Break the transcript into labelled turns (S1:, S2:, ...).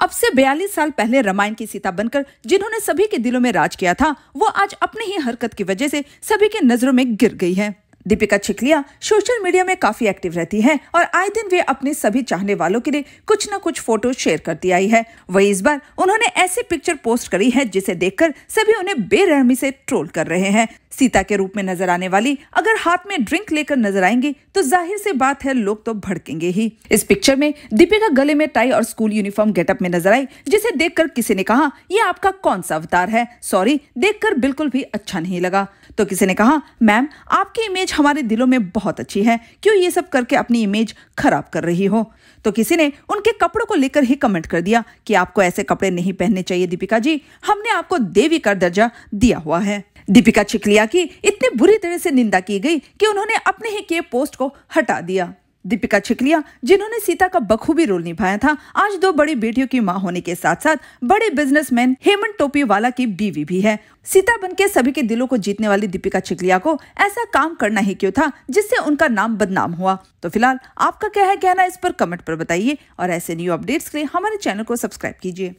S1: अब से 42 साल पहले रामायण की सीता बनकर जिन्होंने सभी के दिलों में राज किया था वो आज अपनी ही हरकत की वजह से सभी के नजरों में गिर गई है दीपिका छिकलिया सोशल मीडिया में काफी एक्टिव रहती हैं और आए दिन वे अपने सभी चाहने वालों के लिए कुछ न कुछ फोटो शेयर करती आई है वही इस बार उन्होंने ऐसी पिक्चर पोस्ट करी है जिसे देखकर सभी उन्हें बेरहमी से ट्रोल कर रहे हैं सीता के रूप में नजर आने वाली अगर हाथ में ड्रिंक लेकर नजर आएंगी तो जाहिर से बात है लोग तो भड़केंगे ही इस पिक्चर में दीपिका गले में टाई और स्कूल यूनिफॉर्म गेटअप में नजर आई जिसे देखकर किसी ने कहा ये आपका कौन सा अवतार है सॉरी देखकर बिल्कुल भी अच्छा नहीं लगा तो किसी ने कहा मैम आपकी इमेज हमारे दिलों में बहुत अच्छी है क्यों ये सब करके अपनी इमेज खराब कर रही हो तो किसी ने उनके कपड़ों को लेकर ही कमेंट कर दिया कि आपको ऐसे कपड़े नहीं पहनने चाहिए दीपिका जी हमने आपको देवी का दर्जा दिया हुआ है दीपिका चिकलिया की इतनी बुरी तरह से निंदा की गई कि उन्होंने अपने ही किए पोस्ट को हटा दिया दीपिका चिकलिया जिन्होंने सीता का बखूबी रोल निभाया था आज दो बड़ी बेटियों की मां होने के साथ साथ बड़े बिजनेसमैन हेमंत टोपी वाला की बीवी भी है सीता बन के सभी के दिलों को जीतने वाली दीपिका चिकलिया को ऐसा काम करना ही क्यों था जिससे उनका नाम बदनाम हुआ तो फिलहाल आपका क्या है कहना इस पर कमेंट पर बताइए और ऐसे न्यू अपडेट्स के लिए हमारे चैनल को सब्सक्राइब कीजिए